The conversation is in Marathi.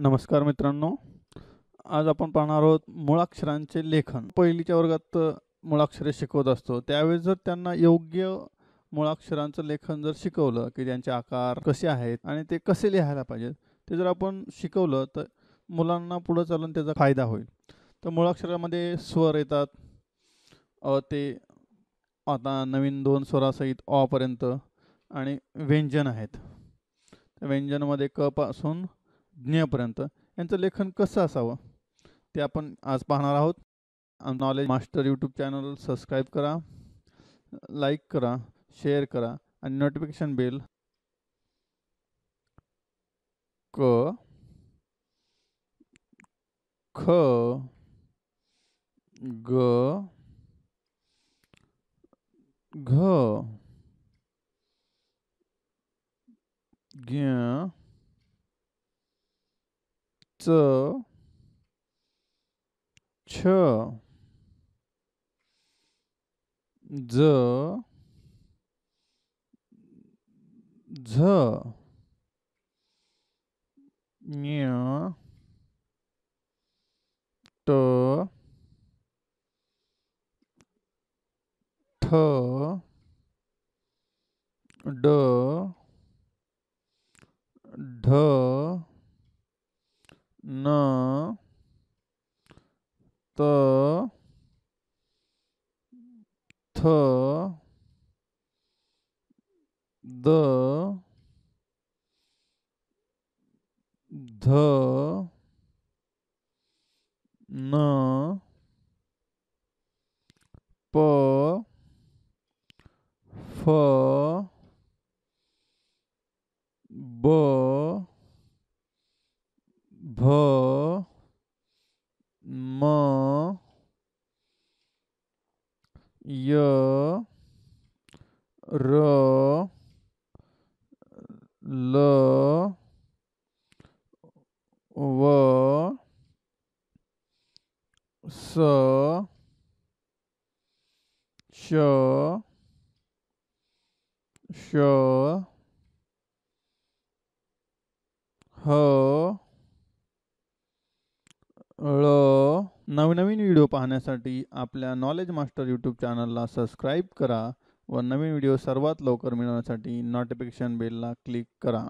नमस्कार मित्रांनो आज आपण पाहणार आहोत मुळाक्षरांचे लेखन पहिलीच्या वर्गात मुळाक्षरे शिकवत असतो त्यावेळेस जर त्यांना योग्य मुळाक्षरांचं लेखन जर शिकवलं की त्यांचे आकार कसे आहेत आणि ते कसे लिहायला पाहिजेत ते जर आपण शिकवलं तर मुलांना पुढं चालून त्याचा फायदा होईल तर मुळाक्षरामध्ये स्वर येतात अ ते आता नवीन दोन स्वरासहित अपर्यंत आणि व्यंजन आहेत व्यंजनामध्ये क पासून ज्ञेयपर्यंत यांचं लेखन कसं असावं ते आपण आज पाहणार आहोत knowledge master YouTube channel subscribe करा लाईक करा शेअर करा आणि नोटिफिकेशन बेल क ख ग घ ज्ञ च छ ज झ ञ ट ठ ड ढ न त थ द ध न प f b yo ro lo wo so sho sho ho lo नवनवीन व्हिडिओ पाहण्यासाठी आपल्या नॉलेज मास्टर यूट्यूब चॅनलला सबस्क्राईब करा व नवीन व्हिडिओ सर्वात लवकर मिळवण्यासाठी नोटिफिकेशन बेलला क्लिक करा